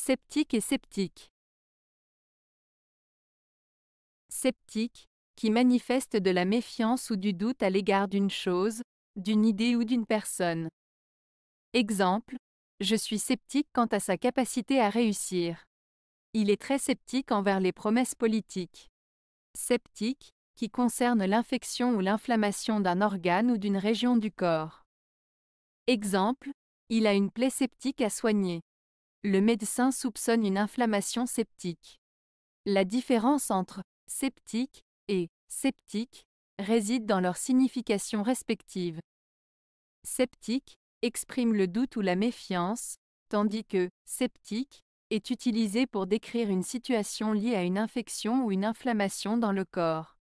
Sceptique et sceptique. Sceptique, qui manifeste de la méfiance ou du doute à l'égard d'une chose, d'une idée ou d'une personne. Exemple, je suis sceptique quant à sa capacité à réussir. Il est très sceptique envers les promesses politiques. Sceptique, qui concerne l'infection ou l'inflammation d'un organe ou d'une région du corps. Exemple, il a une plaie sceptique à soigner le médecin soupçonne une inflammation septique. La différence entre septique et septique réside dans leurs significations respectives. Septique exprime le doute ou la méfiance, tandis que septique est utilisé pour décrire une situation liée à une infection ou une inflammation dans le corps.